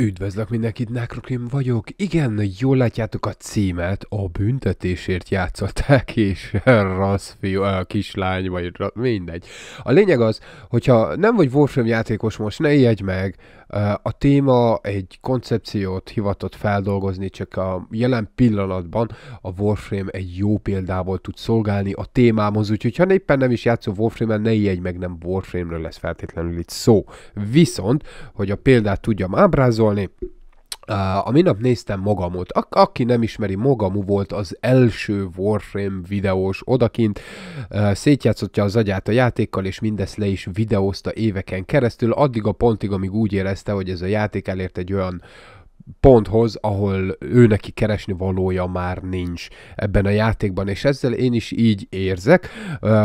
Üdvözlök mindenkit, Nekrokrim vagyok. Igen, jól látjátok a címet, a büntetésért játszották, és fiú, a kislány, vagy mindegy. A lényeg az, hogyha nem vagy Warframe játékos most, ne ijedj meg, a téma egy koncepciót hivatott feldolgozni, csak a jelen pillanatban a Warframe egy jó példával tud szolgálni a témámhoz, úgyhogy ha éppen nem is játszol Warframe-en, ne ijedj meg, nem Warframe-ről lesz feltétlenül itt szó. Viszont, hogy a példát tudjam ábrázolni, kapcsolni. Uh, a minap néztem Mogamot. A- aki nem ismeri, Mogamu volt az első Warframe videós odakint. Uh, szétjátszottja az agyát a játékkal, és mindezt le is videózta éveken keresztül, addig a pontig, amíg úgy érezte, hogy ez a játék elért egy olyan ponthoz, ahol ő neki keresni valója már nincs ebben a játékban, és ezzel én is így érzek.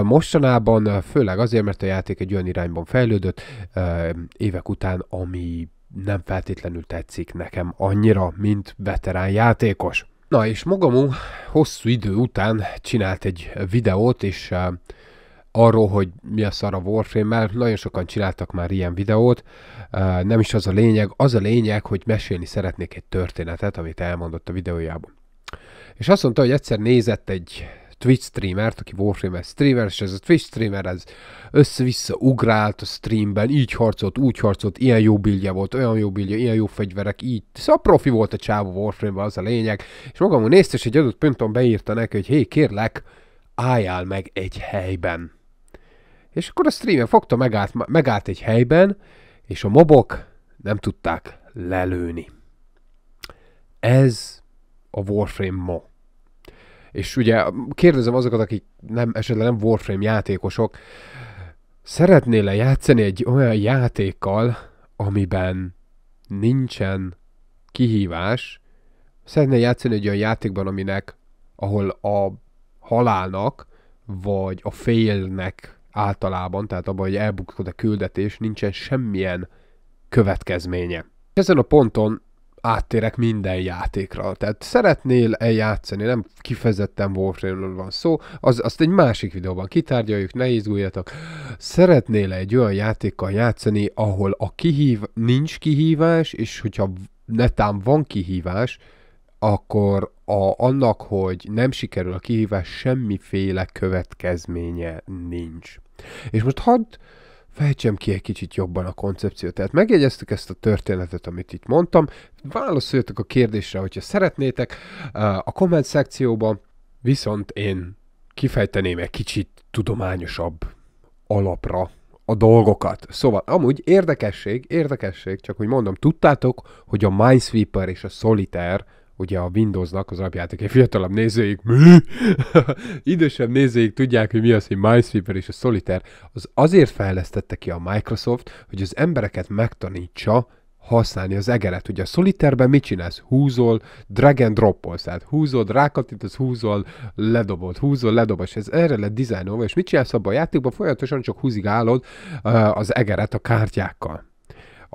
Mostanában, főleg azért, mert a játék egy olyan irányban fejlődött évek után, ami nem feltétlenül tetszik nekem annyira, mint veterán játékos. Na és magamú hosszú idő után csinált egy videót, és uh, arról, hogy mi a szar a Warframe-mel, nagyon sokan csináltak már ilyen videót, uh, nem is az a lényeg, az a lényeg, hogy mesélni szeretnék egy történetet, amit elmondott a videójában. És azt mondta, hogy egyszer nézett egy Twitch streamert, aki Warframe streamer, és ez a Twitch streamer, ez össze-vissza ugrált a streamben, így harcolt, úgy harcolt, ilyen jó bilje volt, olyan jó bilje, ilyen jó fegyverek, így. Szóval profi volt a csávó warframe az a lényeg, és magamon nézte, és egy adott ponton beírta neki, hogy hé, kérlek, álljál meg egy helyben. És akkor a streamer fogta megállt, megállt egy helyben, és a mobok nem tudták lelőni. Ez a Warframe ma és ugye kérdezem azokat, akik nem, esetleg nem Warframe játékosok, szeretnél-e játszani egy olyan játékkal, amiben nincsen kihívás, szeretnél játszani egy olyan játékban, aminek, ahol a halálnak, vagy a félnek általában, tehát abban, hogy elbukod a küldetés, nincsen semmilyen következménye. Ezen a ponton áttérek minden játékra. Tehát szeretnél eljátszani, nem kifejezetten Warframe-ről van szó, az, azt egy másik videóban kitárgyaljuk, ne izguljatok. Szeretnél -e egy olyan játékkal játszani, ahol a kihív, nincs kihívás, és hogyha netán van kihívás, akkor a, annak, hogy nem sikerül a kihívás, semmiféle következménye nincs. És most hadd fejtsem ki egy kicsit jobban a koncepciót. Tehát megjegyeztük ezt a történetet, amit itt mondtam, válaszoljatok a kérdésre, hogyha szeretnétek, a komment szekcióban, viszont én kifejteném egy kicsit tudományosabb alapra a dolgokat. Szóval, amúgy érdekesség, érdekesség, csak hogy mondom, tudtátok, hogy a Minesweeper és a Solitaire ugye a Windowsnak az alapjáték egy fiatalabb nézőik, mű, idősebb nézőik tudják, hogy mi az, hogy Minesweeper és a Solitaire, az azért fejlesztette ki a Microsoft, hogy az embereket megtanítsa használni az egeret. Ugye a Solitaire-ben mit csinálsz? Húzol, drag and drop tehát húzod, rákattintasz, húzol, ledobod, húzol, ledobod, és ez erre lett dizájnolva, és mit csinálsz abban a játékban? Folyamatosan csak húzigálod az egeret a kártyákkal.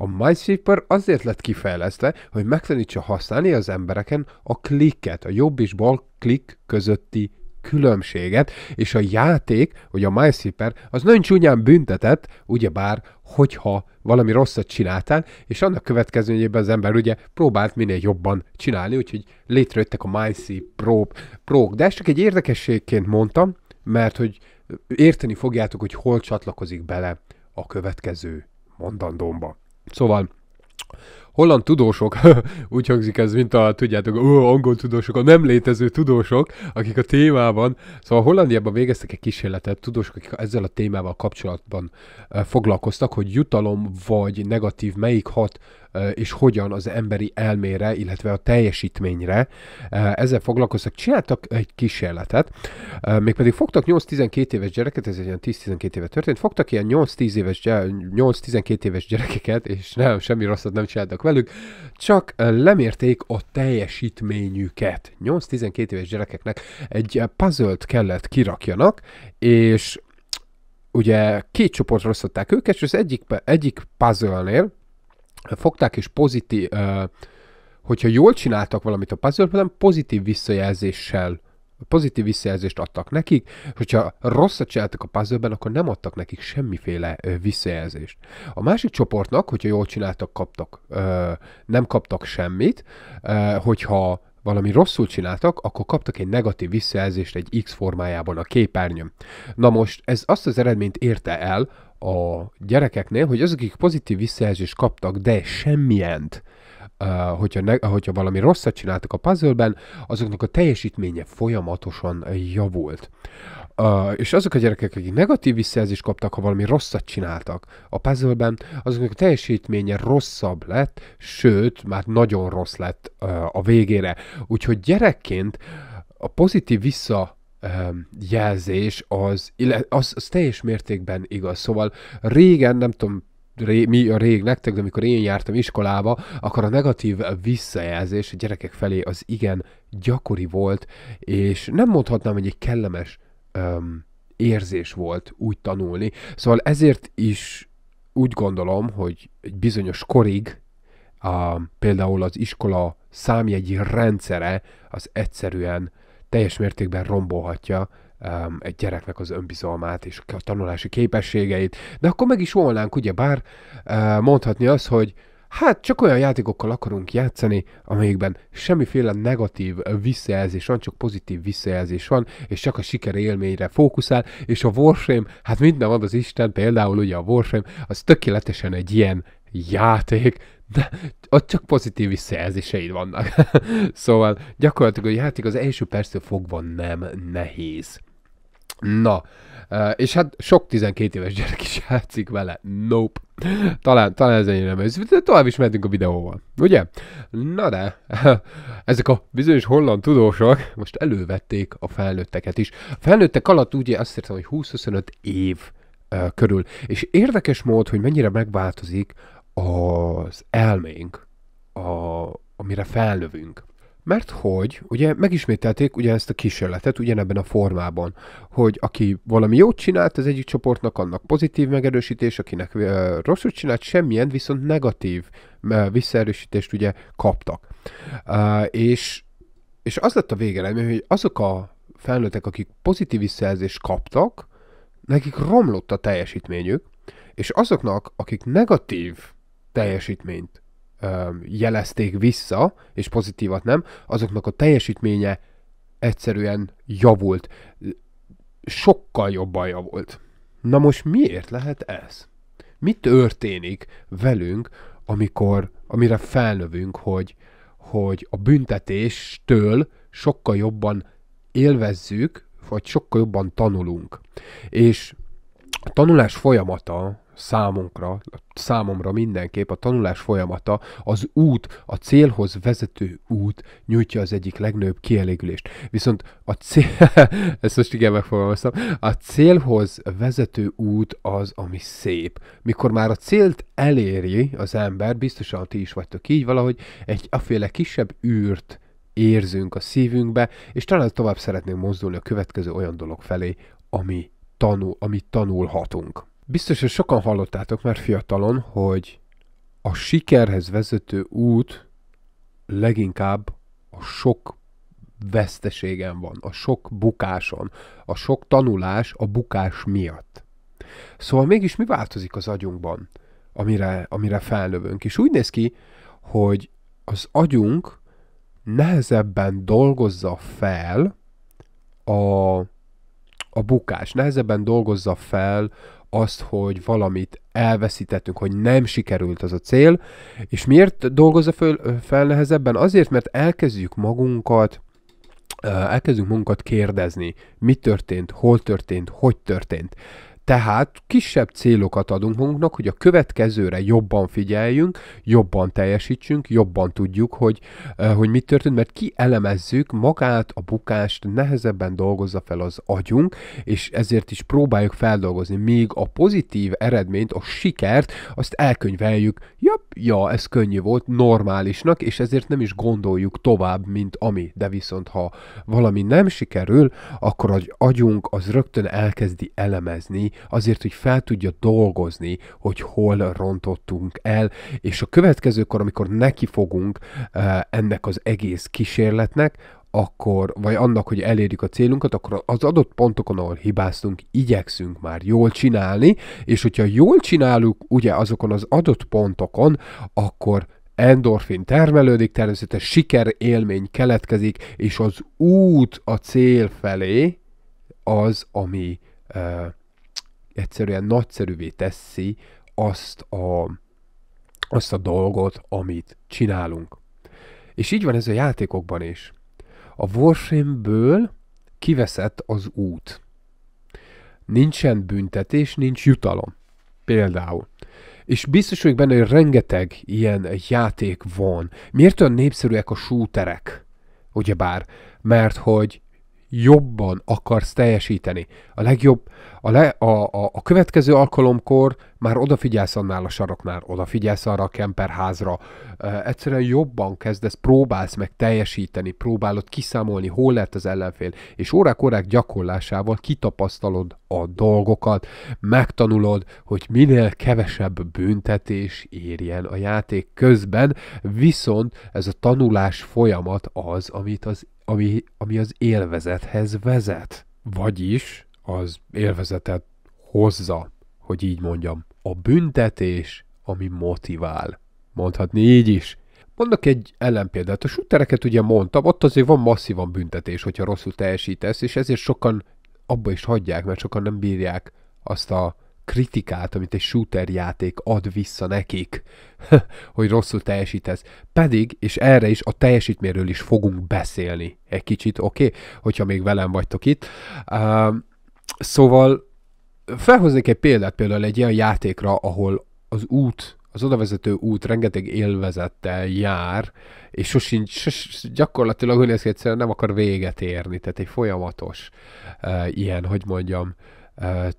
A MySweeper azért lett kifejlesztve, hogy megtanítsa használni az embereken a klikket, a jobb és bal klik közötti különbséget, és a játék, hogy a MySweeper, az nagyon csúnyán büntetett, ugyebár, hogyha valami rosszat csináltál, és annak következményében az ember ugye próbált minél jobban csinálni, úgyhogy létrejöttek a MySweep Pro, de ezt csak egy érdekességként mondtam, mert hogy érteni fogjátok, hogy hol csatlakozik bele a következő mondandómba. Szóval holland tudósok, úgy hangzik ez, mint a, tudjátok, ó, angol tudósok, a nem létező tudósok, akik a témában, szóval Hollandiában végeztek egy kísérletet, tudósok, akik ezzel a témával kapcsolatban foglalkoztak, hogy jutalom vagy negatív melyik hat és hogyan az emberi elmére, illetve a teljesítményre. Ezzel foglalkoztak, csináltak egy kísérletet, mégpedig fogtak 8-12 éves gyereket, ez egy ilyen 10-12 éve történt, fogtak ilyen 8-10 éves, 8-12 éves gyerekeket, és nem, semmi rosszat nem csináltak velük, csak lemérték a teljesítményüket. 8-12 éves gyerekeknek egy puzzle-t kellett kirakjanak, és ugye két csoportra osztották őket, és az egyik, egyik puzzle-nél, fogták és pozitív, hogyha jól csináltak valamit a puzzle pozitív visszajelzéssel pozitív visszajelzést adtak nekik, hogyha rosszat csináltak a puzzle akkor nem adtak nekik semmiféle visszajelzést. A másik csoportnak, hogyha jól csináltak, kaptak, nem kaptak semmit, hogyha valami rosszul csináltak, akkor kaptak egy negatív visszajelzést egy X formájában a képernyőn. Na most ez azt az eredményt érte el a gyerekeknél, hogy azok, akik pozitív visszajelzést kaptak, de semmilent, hogyha, ne, hogyha valami rosszat csináltak a puzzleben, azoknak a teljesítménye folyamatosan javult a, és azok a gyerekek, akik negatív visszajelzést kaptak, ha valami rosszat csináltak a puzzle-ben, azoknak a teljesítménye rosszabb lett, sőt, már nagyon rossz lett a, a végére. Úgyhogy gyerekként a pozitív vissza jelzés az, az, az teljes mértékben igaz. Szóval régen, nem tudom, ré, mi a rég nektek, de amikor én jártam iskolába, akkor a negatív visszajelzés a gyerekek felé az igen gyakori volt, és nem mondhatnám, hogy egy kellemes öm, érzés volt úgy tanulni. Szóval ezért is úgy gondolom, hogy egy bizonyos korig a, például az iskola számjegyi rendszere az egyszerűen teljes mértékben rombolhatja um, egy gyereknek az önbizalmát és a tanulási képességeit. De akkor meg is volnánk, ugye bár uh, mondhatni azt, hogy hát csak olyan játékokkal akarunk játszani, amelyikben semmiféle negatív visszajelzés van, csak pozitív visszajelzés van, és csak a siker élményre fókuszál, és a Warframe, hát minden van az Isten, például ugye a Warframe, az tökéletesen egy ilyen játék, de ott csak pozitív visszajelzéseid vannak. szóval gyakorlatilag a játék az első perctől fogva nem nehéz. Na, és hát sok 12 éves gyerek is játszik vele. Nope. Talán, talán ez ennyire nem De tovább is mehetünk a videóval, ugye? Na de, ezek a bizonyos holland tudósok most elővették a felnőtteket is. A felnőttek alatt ugye azt értem, hogy 20-25 év körül. És érdekes mód, hogy mennyire megváltozik az elménk, a, amire felnövünk. Mert hogy, ugye megismételték ugye ezt a kísérletet ugyanebben a formában, hogy aki valami jót csinált az egyik csoportnak, annak pozitív megerősítés, akinek rosszul csinált, semmilyen, viszont negatív e, visszaerősítést ugye kaptak. és, és az lett a végeredmény, hogy azok a felnőttek, akik pozitív visszajelzést kaptak, nekik romlott a teljesítményük, és azoknak, akik negatív teljesítményt jelezték vissza, és pozitívat nem, azoknak a teljesítménye egyszerűen javult. Sokkal jobban javult. Na most miért lehet ez? Mi történik velünk, amikor, amire felnövünk, hogy, hogy a büntetéstől sokkal jobban élvezzük, vagy sokkal jobban tanulunk. És a tanulás folyamata számunkra, számomra mindenképp a tanulás folyamata, az út, a célhoz vezető út nyújtja az egyik legnőbb kielégülést. Viszont a cél, ezt most igen megfogalmaztam, a célhoz vezető út az, ami szép. Mikor már a célt eléri az ember, biztosan ti is vagytok így, valahogy egy aféle kisebb űrt érzünk a szívünkbe, és talán tovább szeretnénk mozdulni a következő olyan dolog felé, ami tanul, amit tanulhatunk. Biztos, hogy sokan hallottátok már fiatalon, hogy a sikerhez vezető út leginkább a sok veszteségen van, a sok bukáson, a sok tanulás a bukás miatt. Szóval mégis mi változik az agyunkban, amire, amire felnövünk? És úgy néz ki, hogy az agyunk nehezebben dolgozza fel a, a bukás, nehezebben dolgozza fel azt, hogy valamit elveszítettünk, hogy nem sikerült az a cél, és miért dolgozza föl, fel nehezebben? Azért, mert elkezdjük magunkat elkezdünk magunkat kérdezni, mi történt, hol történt, hogy történt. Tehát kisebb célokat adunk magunknak, hogy a következőre jobban figyeljünk, jobban teljesítsünk, jobban tudjuk, hogy, eh, hogy mit történt, mert kielemezzük magát, a bukást, nehezebben dolgozza fel az agyunk, és ezért is próbáljuk feldolgozni. Még a pozitív eredményt, a sikert, azt elkönyveljük, ja, ja, ez könnyű volt, normálisnak, és ezért nem is gondoljuk tovább, mint ami. De viszont, ha valami nem sikerül, akkor az agyunk az rögtön elkezdi elemezni, azért, hogy fel tudja dolgozni, hogy hol rontottunk el, és a következőkor, amikor neki fogunk eh, ennek az egész kísérletnek, akkor, vagy annak, hogy elérjük a célunkat, akkor az adott pontokon, ahol hibáztunk, igyekszünk már jól csinálni, és hogyha jól csinálunk, ugye azokon az adott pontokon, akkor endorfin termelődik, természetesen siker élmény keletkezik, és az út a cél felé az, ami uh, egyszerűen nagyszerűvé teszi azt a, azt a dolgot, amit csinálunk. És így van ez a játékokban is. A Warframe-ből kiveszett az út. Nincsen büntetés, nincs jutalom. Például. És biztos vagyok benne, hogy rengeteg ilyen játék van. Miért olyan népszerűek a súterek? Ugyebár, mert hogy jobban akarsz teljesíteni. A legjobb, a, le, a, a, a következő alkalomkor már odafigyelsz annál a saroknál, odafigyelsz arra a kemperházra, e, egyszerűen jobban kezdesz, próbálsz meg teljesíteni, próbálod kiszámolni, hol lett az ellenfél, és órák-órák gyakorlásával kitapasztalod a dolgokat, megtanulod, hogy minél kevesebb büntetés érjen a játék közben, viszont ez a tanulás folyamat az, amit az ami, ami az élvezethez vezet. Vagyis az élvezetet hozza, hogy így mondjam. A büntetés, ami motivál. Mondhatni így is. Mondok egy ellenpéldát. A shootereket ugye mondtam, ott azért van masszívan büntetés, hogyha rosszul teljesítesz, és ezért sokan abba is hagyják, mert sokan nem bírják azt a kritikát, amit egy shooter játék ad vissza nekik, hogy rosszul teljesítesz. Pedig, és erre is a teljesítményről is fogunk beszélni egy kicsit, oké? Okay? Hogyha még velem vagytok itt. Uh, szóval felhoznék egy példát például egy ilyen játékra, ahol az út az odavezető út rengeteg élvezettel jár, és sosincs, sos, gyakorlatilag hogy néz ki, egyszerűen nem akar véget érni, tehát egy folyamatos uh, ilyen, hogy mondjam, uh,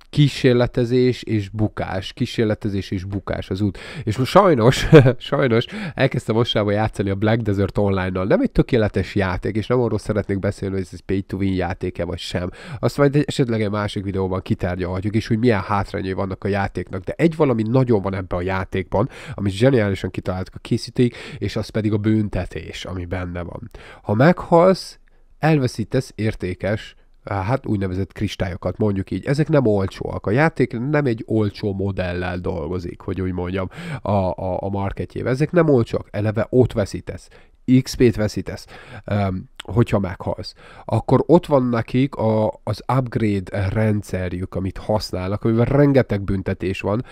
kísérletezés és bukás, kísérletezés és bukás az út. És most sajnos, sajnos elkezdtem mostában játszani a Black Desert Online-nal. Nem egy tökéletes játék, és nem arról szeretnék beszélni, hogy ez egy pay to win játéke vagy sem. Azt majd egy, esetleg egy másik videóban kitárgyalhatjuk, és hogy milyen hátrányai vannak a játéknak. De egy valami nagyon van ebben a játékban, amit zseniálisan kitaláltak a készítőik, és az pedig a büntetés, ami benne van. Ha meghalsz, elveszítesz értékes hát úgynevezett kristályokat, mondjuk így. Ezek nem olcsóak. A játék nem egy olcsó modellel dolgozik, hogy úgy mondjam, a, a, a marketjével. Ezek nem olcsóak, eleve ott veszítesz. XP-t veszítesz, um, hogyha meghalsz. Akkor ott van nekik a, az upgrade rendszerjük, amit használnak, amivel rengeteg büntetés van,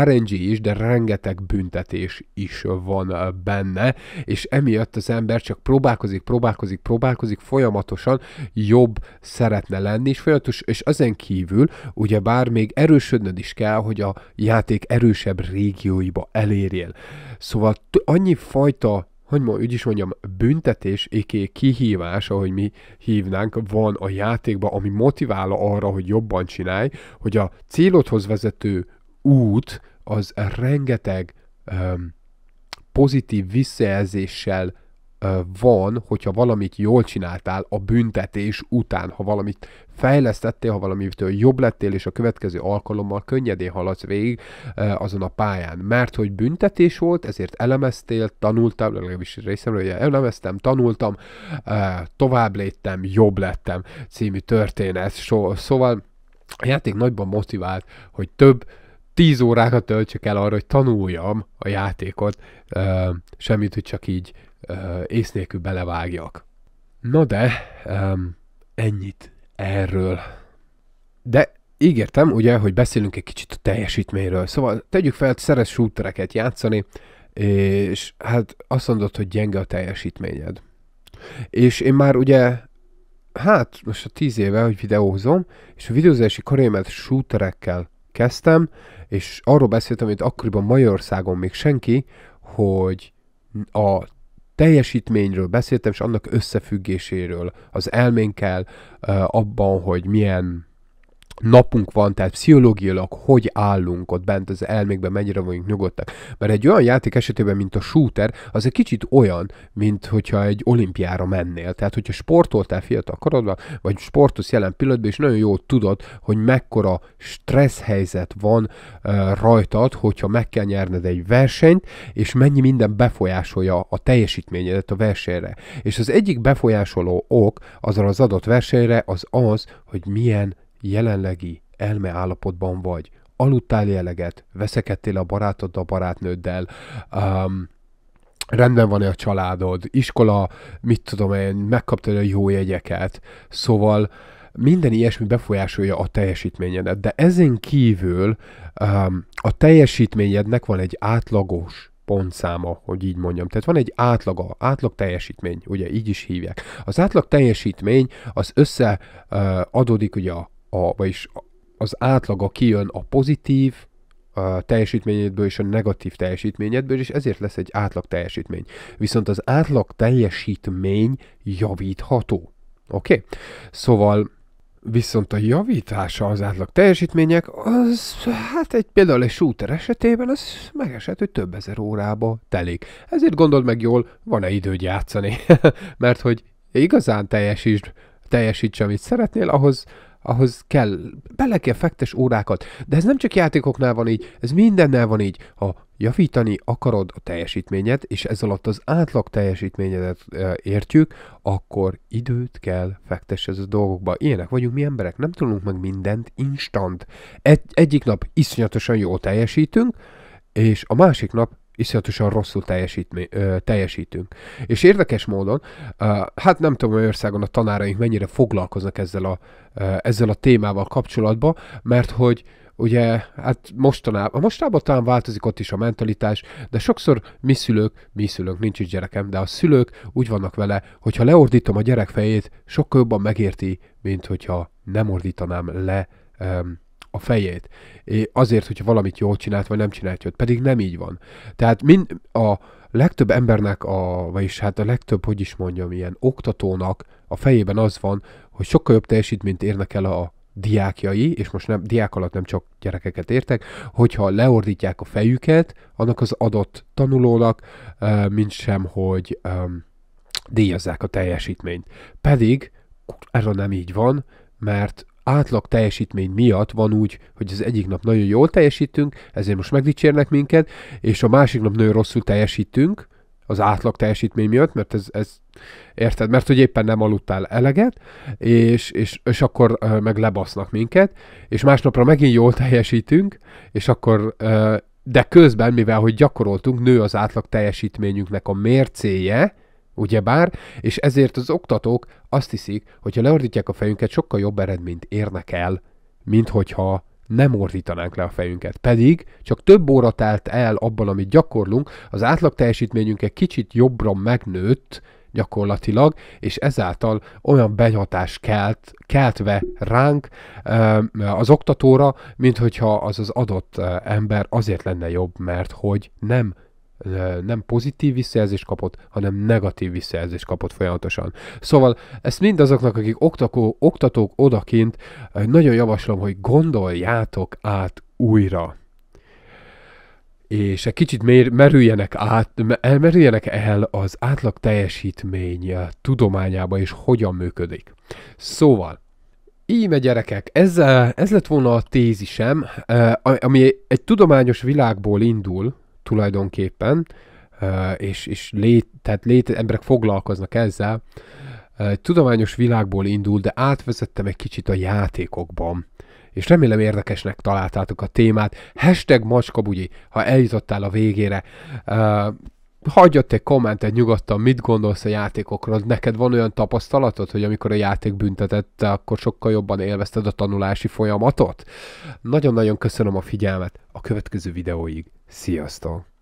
RNG is, de rengeteg büntetés is van eh, benne, és emiatt az ember csak próbálkozik, próbálkozik, próbálkozik, folyamatosan jobb szeretne lenni, és folyamatos, és ezen kívül, ugye bár még erősödnöd is kell, hogy a játék erősebb régióiba elérjél. Szóval annyi fajta hogy ma úgy is mondjam, büntetés, éké kihívás, ahogy mi hívnánk, van a játékban, ami motivál arra, hogy jobban csinálj, hogy a célodhoz vezető út az rengeteg um, pozitív visszajelzéssel van, hogyha valamit jól csináltál a büntetés után, ha valamit fejlesztettél, ha valamitől jobb lettél, és a következő alkalommal könnyedén haladsz végig azon a pályán. Mert hogy büntetés volt, ezért elemeztél, tanultam, legalábbis részemről hogy elemeztem, tanultam, tovább léttem, jobb lettem című történet. Szóval a játék nagyban motivált, hogy több 10 órákat töltsök el arra, hogy tanuljam a játékot, semmit, hogy csak így ész nélkül belevágjak. Na de, um, ennyit erről. De ígértem, ugye, hogy beszélünk egy kicsit a teljesítményről. Szóval tegyük fel, hogy szeretsz shootereket játszani, és hát azt mondod, hogy gyenge a teljesítményed. És én már ugye, hát most a tíz éve, hogy videózom, és a videózási karrieremet shooterekkel kezdtem, és arról beszéltem, hogy akkoriban Magyarországon még senki, hogy a teljesítményről beszéltem, és annak összefüggéséről, az elménkkel, abban, hogy milyen napunk van, tehát pszichológiailag hogy állunk ott bent az elmékben, mennyire vagyunk nyugodtak. Mert egy olyan játék esetében, mint a shooter, az egy kicsit olyan, mint hogyha egy olimpiára mennél. Tehát, hogyha sportoltál fiatal korodban, vagy sportos jelen pillanatban, és nagyon jól tudod, hogy mekkora stressz helyzet van uh, rajtad, hogyha meg kell nyerned egy versenyt, és mennyi minden befolyásolja a teljesítményedet a versenyre. És az egyik befolyásoló ok azzal az adott versenyre az az, hogy milyen jelenlegi elmeállapotban vagy, aludtál jeleget, veszekedtél a barátoddal, a barátnőddel, um, rendben van-e a családod, iskola, mit tudom én, megkaptad a jó jegyeket, szóval minden ilyesmi befolyásolja a teljesítményedet, de ezen kívül um, a teljesítményednek van egy átlagos pontszáma, hogy így mondjam. Tehát van egy átlaga, átlag teljesítmény, ugye így is hívják. Az átlag teljesítmény az összeadódik uh, ugye a a, vagyis az átlaga kijön a pozitív a teljesítményedből és a negatív teljesítményedből, és ezért lesz egy átlag teljesítmény. Viszont az átlag teljesítmény javítható. Oké? Okay? Szóval viszont a javítása az átlag teljesítmények, az hát egy például egy shooter esetében az megesett, hogy több ezer órába telik. Ezért gondold meg jól, van-e időd játszani, mert hogy igazán teljesítsd, teljesíts, amit szeretnél, ahhoz ahhoz kell, bele kell fektes órákat. De ez nem csak játékoknál van így, ez mindennel van így. Ha javítani akarod a teljesítményed, és ez alatt az átlag teljesítményedet értjük, akkor időt kell fektess ez a dolgokba. Ilyenek vagyunk mi emberek, nem tudunk meg mindent instant. Egy, egyik nap iszonyatosan jól teljesítünk, és a másik nap iszonyatosan rosszul teljesítmi, ö, teljesítünk. És érdekes módon, ö, hát nem tudom, hogy országon a tanáraink mennyire foglalkoznak ezzel a, ö, ezzel a témával kapcsolatban, mert hogy ugye, hát mostanában, mostanában talán változik ott is a mentalitás, de sokszor mi szülők, mi szülők, nincs is gyerekem, de a szülők úgy vannak vele, hogyha leordítom a gyerek fejét, sokkal jobban megérti, mint hogyha nem ordítanám le a fejét. É, azért, hogyha valamit jól csinált, vagy nem csinált jött. Pedig nem így van. Tehát mind a legtöbb embernek, a, vagyis hát a legtöbb, hogy is mondjam, ilyen oktatónak a fejében az van, hogy sokkal jobb teljesítményt érnek el a diákjai, és most nem, diák alatt nem csak gyerekeket értek, hogyha leordítják a fejüket, annak az adott tanulónak, mint sem, hogy díjazzák a teljesítményt. Pedig erről nem így van, mert átlag teljesítmény miatt van úgy, hogy az egyik nap nagyon jól teljesítünk, ezért most megdicsérnek minket, és a másik nap nagyon rosszul teljesítünk, az átlag teljesítmény miatt, mert ez, ez érted, mert hogy éppen nem aludtál eleget, és, és, és akkor uh, meg lebasznak minket, és másnapra megint jól teljesítünk, és akkor uh, de közben, mivel hogy gyakoroltunk, nő az átlag teljesítményünknek a mércéje, Ugyebár, és ezért az oktatók azt hiszik, hogy ha leordítják a fejünket, sokkal jobb eredményt érnek el, mint hogyha nem ordítanánk le a fejünket. Pedig csak több óra telt el abban, amit gyakorlunk, az átlag teljesítményünk egy kicsit jobbra megnőtt gyakorlatilag, és ezáltal olyan benyhatás kelt, keltve ránk az oktatóra, mint hogyha az az adott ember azért lenne jobb, mert hogy nem nem pozitív visszajelzést kapott, hanem negatív visszajelzést kapott folyamatosan. Szóval ezt azoknak, akik oktakó, oktatók odakint, nagyon javaslom, hogy gondoljátok át újra és egy kicsit mér, merüljenek, át, merüljenek el az átlag teljesítmény tudományába, és hogyan működik. Szóval, Íme gyerekek, ez, ez lett volna a tézisem, ami egy tudományos világból indul, tulajdonképpen, és, és lét, tehát lét, emberek foglalkoznak ezzel, tudományos világból indul, de átvezettem egy kicsit a játékokban. És remélem érdekesnek találtátok a témát. Hashtag macskabugyi, ha eljutottál a végére. Uh, hagyjad egy kommentet nyugodtan, mit gondolsz a játékokról. Neked van olyan tapasztalatod, hogy amikor a játék büntetett, akkor sokkal jobban élvezted a tanulási folyamatot? Nagyon-nagyon köszönöm a figyelmet. A következő videóig. Sziasztok!